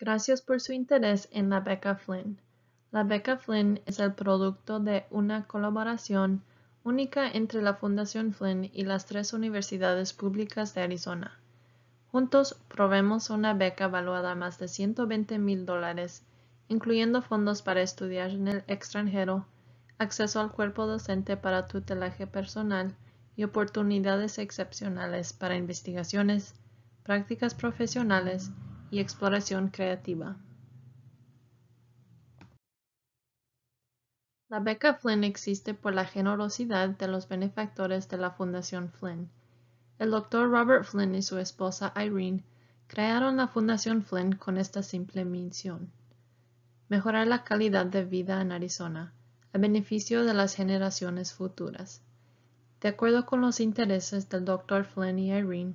Gracias por su interés en la Beca Flynn. La Beca Flynn es el producto de una colaboración única entre la Fundación Flynn y las tres universidades públicas de Arizona. Juntos proveemos una beca valuada a más de 120 mil dólares, incluyendo fondos para estudiar en el extranjero, acceso al cuerpo docente para tutelaje personal y oportunidades excepcionales para investigaciones, prácticas profesionales y exploración creativa. La beca Flynn existe por la generosidad de los benefactores de la Fundación Flynn. El doctor Robert Flynn y su esposa Irene crearon la Fundación Flynn con esta simple misión. Mejorar la calidad de vida en Arizona, a beneficio de las generaciones futuras. De acuerdo con los intereses del doctor Flynn y Irene,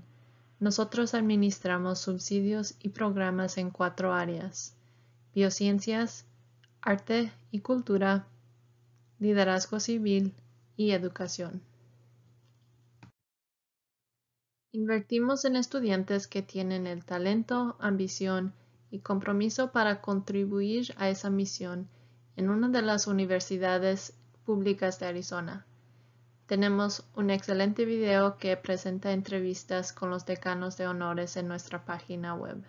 nosotros administramos subsidios y programas en cuatro áreas, biociencias, arte y cultura, liderazgo civil y educación. Invertimos en estudiantes que tienen el talento, ambición y compromiso para contribuir a esa misión en una de las universidades públicas de Arizona. Tenemos un excelente video que presenta entrevistas con los decanos de honores en nuestra página web.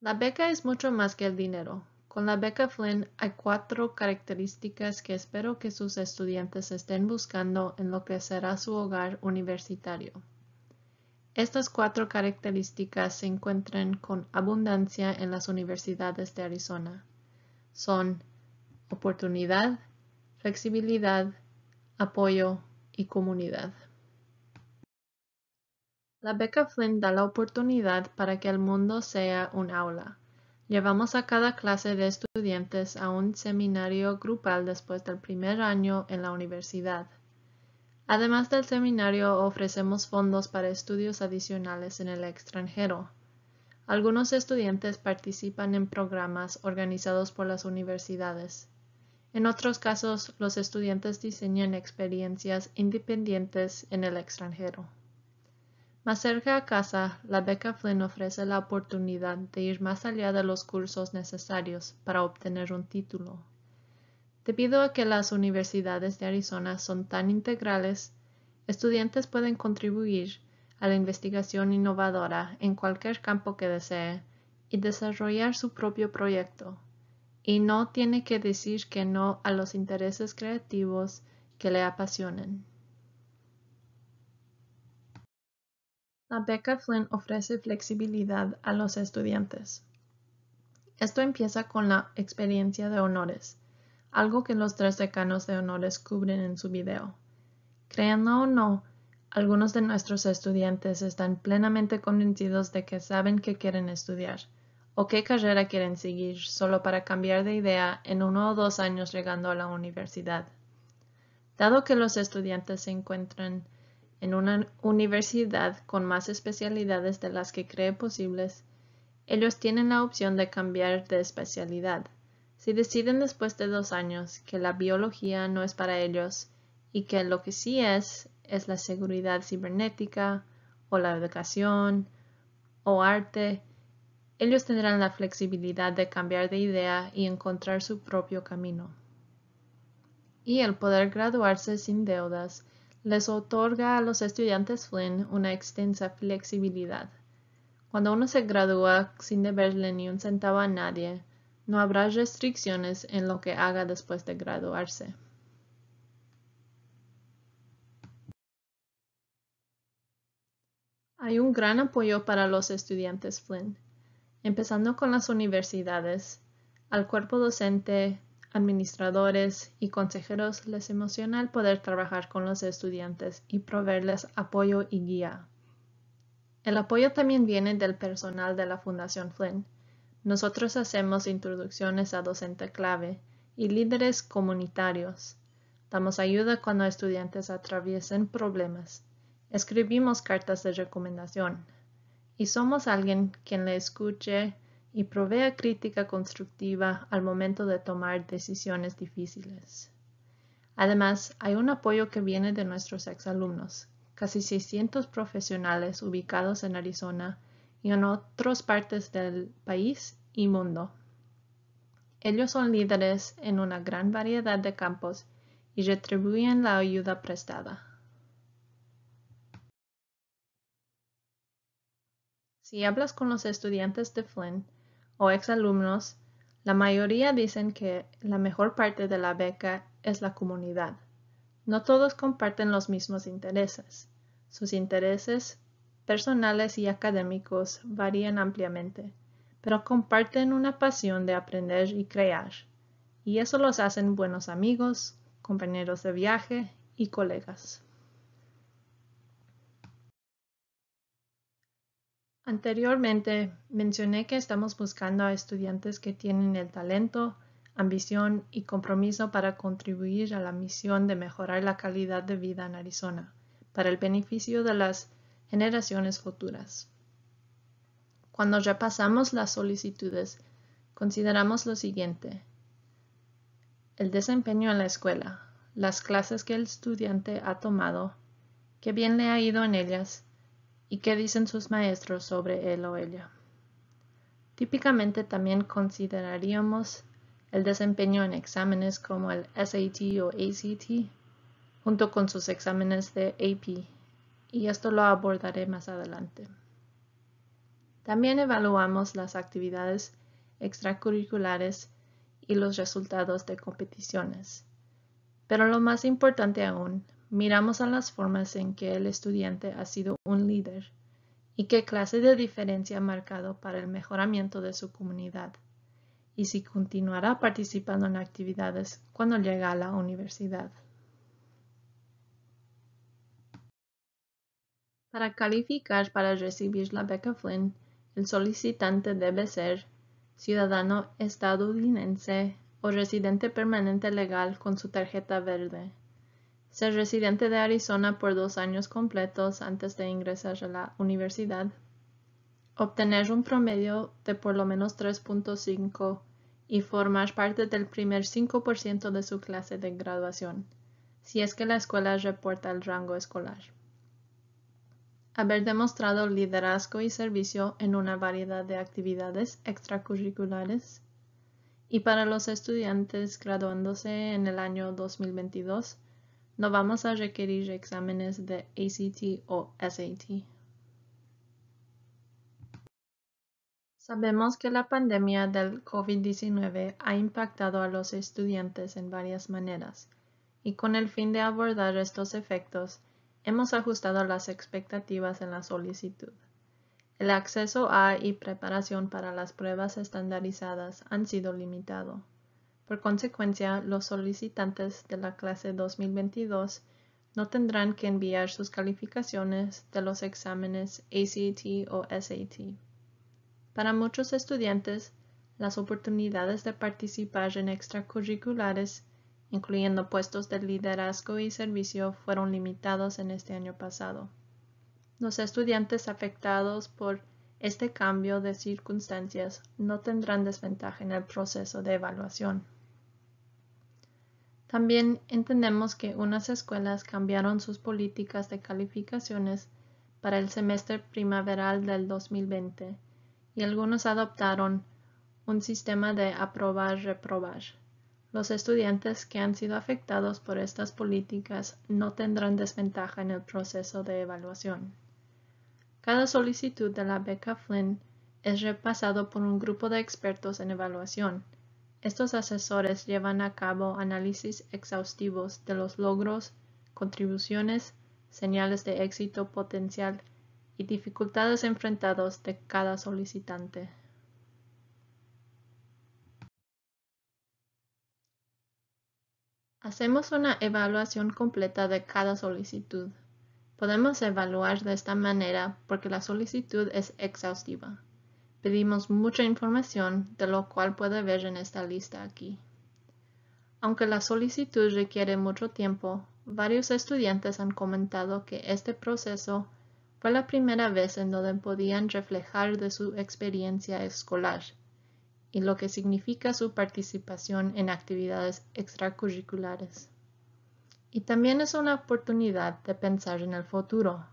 La beca es mucho más que el dinero. Con la beca Flynn hay cuatro características que espero que sus estudiantes estén buscando en lo que será su hogar universitario. Estas cuatro características se encuentran con abundancia en las universidades de Arizona. Son oportunidad, flexibilidad, apoyo y comunidad. La beca Flynn da la oportunidad para que el mundo sea un aula. Llevamos a cada clase de estudiantes a un seminario grupal después del primer año en la universidad. Además del seminario, ofrecemos fondos para estudios adicionales en el extranjero. Algunos estudiantes participan en programas organizados por las universidades. En otros casos, los estudiantes diseñan experiencias independientes en el extranjero. Más cerca a casa, la beca Flynn ofrece la oportunidad de ir más allá de los cursos necesarios para obtener un título. Debido a que las universidades de Arizona son tan integrales, estudiantes pueden contribuir a la investigación innovadora en cualquier campo que desee y desarrollar su propio proyecto y no tiene que decir que no a los intereses creativos que le apasionen. La beca Flynn ofrece flexibilidad a los estudiantes. Esto empieza con la experiencia de honores, algo que los tres decanos de honores cubren en su video. Créanlo o no, algunos de nuestros estudiantes están plenamente convencidos de que saben que quieren estudiar o qué carrera quieren seguir solo para cambiar de idea en uno o dos años llegando a la universidad. Dado que los estudiantes se encuentran en una universidad con más especialidades de las que cree posibles, ellos tienen la opción de cambiar de especialidad. Si deciden después de dos años que la biología no es para ellos y que lo que sí es es la seguridad cibernética o la educación o arte, ellos tendrán la flexibilidad de cambiar de idea y encontrar su propio camino. Y el poder graduarse sin deudas les otorga a los estudiantes Flynn una extensa flexibilidad. Cuando uno se gradúa sin deberle ni un centavo a nadie, no habrá restricciones en lo que haga después de graduarse. Hay un gran apoyo para los estudiantes Flynn empezando con las universidades, al cuerpo docente, administradores y consejeros les emociona el poder trabajar con los estudiantes y proveerles apoyo y guía. El apoyo también viene del personal de la Fundación Flynn. Nosotros hacemos introducciones a docente clave y líderes comunitarios. Damos ayuda cuando estudiantes atraviesen problemas. Escribimos cartas de recomendación, y somos alguien quien le escuche y provea crítica constructiva al momento de tomar decisiones difíciles. Además, hay un apoyo que viene de nuestros exalumnos, casi 600 profesionales ubicados en Arizona y en otras partes del país y mundo. Ellos son líderes en una gran variedad de campos y retribuyen la ayuda prestada. Si hablas con los estudiantes de Flynn o exalumnos, la mayoría dicen que la mejor parte de la beca es la comunidad. No todos comparten los mismos intereses. Sus intereses personales y académicos varían ampliamente, pero comparten una pasión de aprender y crear, y eso los hacen buenos amigos, compañeros de viaje y colegas. Anteriormente mencioné que estamos buscando a estudiantes que tienen el talento, ambición y compromiso para contribuir a la misión de mejorar la calidad de vida en Arizona para el beneficio de las generaciones futuras. Cuando repasamos las solicitudes, consideramos lo siguiente. El desempeño en la escuela, las clases que el estudiante ha tomado, qué bien le ha ido en ellas y qué dicen sus maestros sobre él o ella. Típicamente también consideraríamos el desempeño en exámenes como el SAT o ACT junto con sus exámenes de AP y esto lo abordaré más adelante. También evaluamos las actividades extracurriculares y los resultados de competiciones. Pero lo más importante aún miramos a las formas en que el estudiante ha sido un líder y qué clase de diferencia ha marcado para el mejoramiento de su comunidad y si continuará participando en actividades cuando llega a la universidad. Para calificar para recibir la beca Flynn, el solicitante debe ser ciudadano estadounidense o residente permanente legal con su tarjeta verde ser residente de Arizona por dos años completos antes de ingresar a la universidad, obtener un promedio de por lo menos 3.5 y formar parte del primer 5% de su clase de graduación, si es que la escuela reporta el rango escolar. Haber demostrado liderazgo y servicio en una variedad de actividades extracurriculares. Y para los estudiantes graduándose en el año 2022, no vamos a requerir exámenes de ACT o SAT. Sabemos que la pandemia del COVID-19 ha impactado a los estudiantes en varias maneras, y con el fin de abordar estos efectos, hemos ajustado las expectativas en la solicitud. El acceso a y preparación para las pruebas estandarizadas han sido limitado. Por consecuencia, los solicitantes de la clase 2022 no tendrán que enviar sus calificaciones de los exámenes ACT e o SAT. Para muchos estudiantes, las oportunidades de participar en extracurriculares, incluyendo puestos de liderazgo y servicio, fueron limitados en este año pasado. Los estudiantes afectados por este cambio de circunstancias no tendrán desventaja en el proceso de evaluación. También entendemos que unas escuelas cambiaron sus políticas de calificaciones para el semestre primaveral del 2020 y algunos adoptaron un sistema de aprobar-reprobar. Los estudiantes que han sido afectados por estas políticas no tendrán desventaja en el proceso de evaluación. Cada solicitud de la beca Flynn es repasado por un grupo de expertos en evaluación estos asesores llevan a cabo análisis exhaustivos de los logros, contribuciones, señales de éxito potencial y dificultades enfrentados de cada solicitante. Hacemos una evaluación completa de cada solicitud. Podemos evaluar de esta manera porque la solicitud es exhaustiva. Pedimos mucha información, de lo cual puede ver en esta lista aquí. Aunque la solicitud requiere mucho tiempo, varios estudiantes han comentado que este proceso fue la primera vez en donde podían reflejar de su experiencia escolar y lo que significa su participación en actividades extracurriculares. Y también es una oportunidad de pensar en el futuro,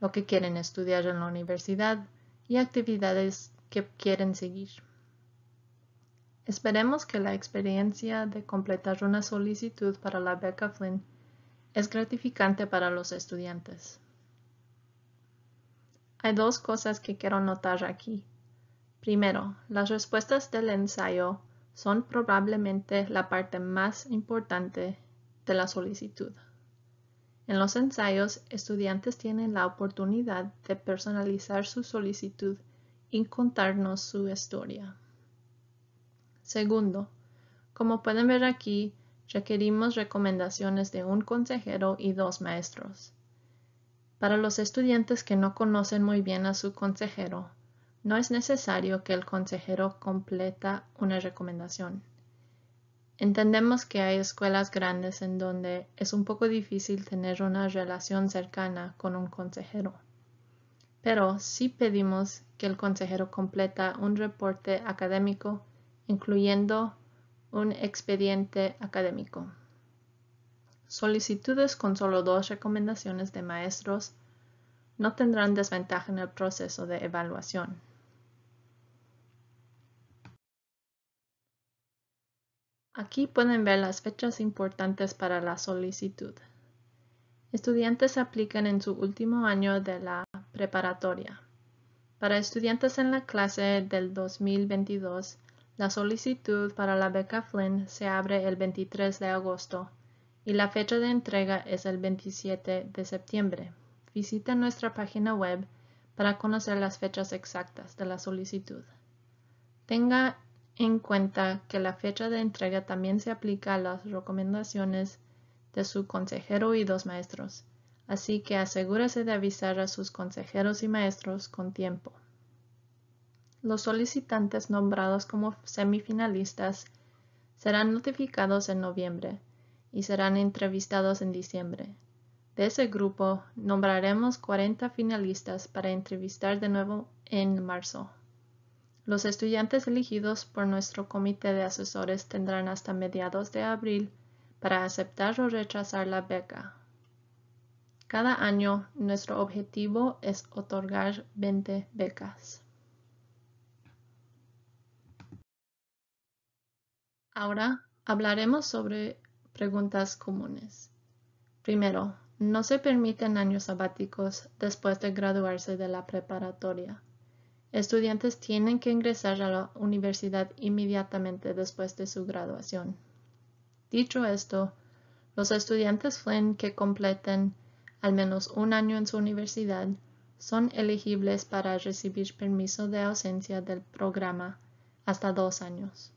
lo que quieren estudiar en la universidad, y actividades que quieren seguir. Esperemos que la experiencia de completar una solicitud para la beca Flynn es gratificante para los estudiantes. Hay dos cosas que quiero notar aquí. Primero, las respuestas del ensayo son probablemente la parte más importante de la solicitud. En los ensayos, estudiantes tienen la oportunidad de personalizar su solicitud y contarnos su historia. Segundo, como pueden ver aquí, requerimos recomendaciones de un consejero y dos maestros. Para los estudiantes que no conocen muy bien a su consejero, no es necesario que el consejero completa una recomendación. Entendemos que hay escuelas grandes en donde es un poco difícil tener una relación cercana con un consejero. Pero sí pedimos que el consejero completa un reporte académico, incluyendo un expediente académico. Solicitudes con solo dos recomendaciones de maestros no tendrán desventaja en el proceso de evaluación. Aquí pueden ver las fechas importantes para la solicitud. Estudiantes aplican en su último año de la preparatoria. Para estudiantes en la clase del 2022, la solicitud para la beca Flynn se abre el 23 de agosto y la fecha de entrega es el 27 de septiembre. Visita nuestra página web para conocer las fechas exactas de la solicitud. Tenga en cuenta que la fecha de entrega también se aplica a las recomendaciones de su consejero y dos maestros, así que asegúrese de avisar a sus consejeros y maestros con tiempo. Los solicitantes nombrados como semifinalistas serán notificados en noviembre y serán entrevistados en diciembre. De ese grupo, nombraremos 40 finalistas para entrevistar de nuevo en marzo. Los estudiantes elegidos por nuestro comité de asesores tendrán hasta mediados de abril para aceptar o rechazar la beca. Cada año, nuestro objetivo es otorgar 20 becas. Ahora hablaremos sobre preguntas comunes. Primero, no se permiten años sabáticos después de graduarse de la preparatoria. Estudiantes tienen que ingresar a la universidad inmediatamente después de su graduación. Dicho esto, los estudiantes Flynn que completen al menos un año en su universidad son elegibles para recibir permiso de ausencia del programa hasta dos años.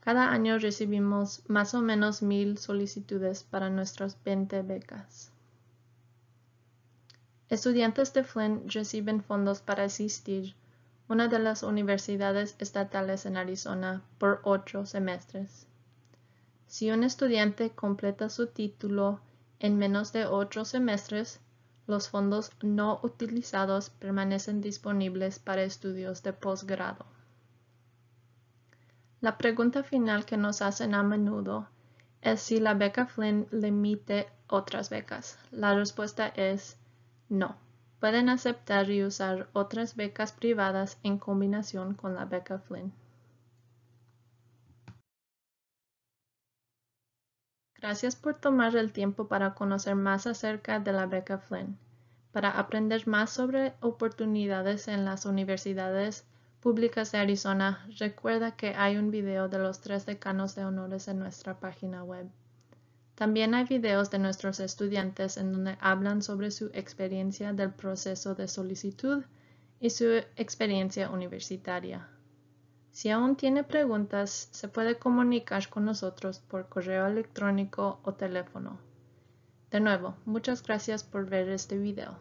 Cada año recibimos más o menos mil solicitudes para nuestras 20 becas. Estudiantes de Flint reciben fondos para asistir una de las universidades estatales en Arizona por ocho semestres. Si un estudiante completa su título en menos de ocho semestres, los fondos no utilizados permanecen disponibles para estudios de posgrado. La pregunta final que nos hacen a menudo es si la beca Flynn limite otras becas. La respuesta es no, pueden aceptar y usar otras becas privadas en combinación con la beca Flynn. Gracias por tomar el tiempo para conocer más acerca de la beca Flynn. Para aprender más sobre oportunidades en las universidades públicas de Arizona, recuerda que hay un video de los tres decanos de honores en nuestra página web. También hay videos de nuestros estudiantes en donde hablan sobre su experiencia del proceso de solicitud y su experiencia universitaria. Si aún tiene preguntas, se puede comunicar con nosotros por correo electrónico o teléfono. De nuevo, muchas gracias por ver este video.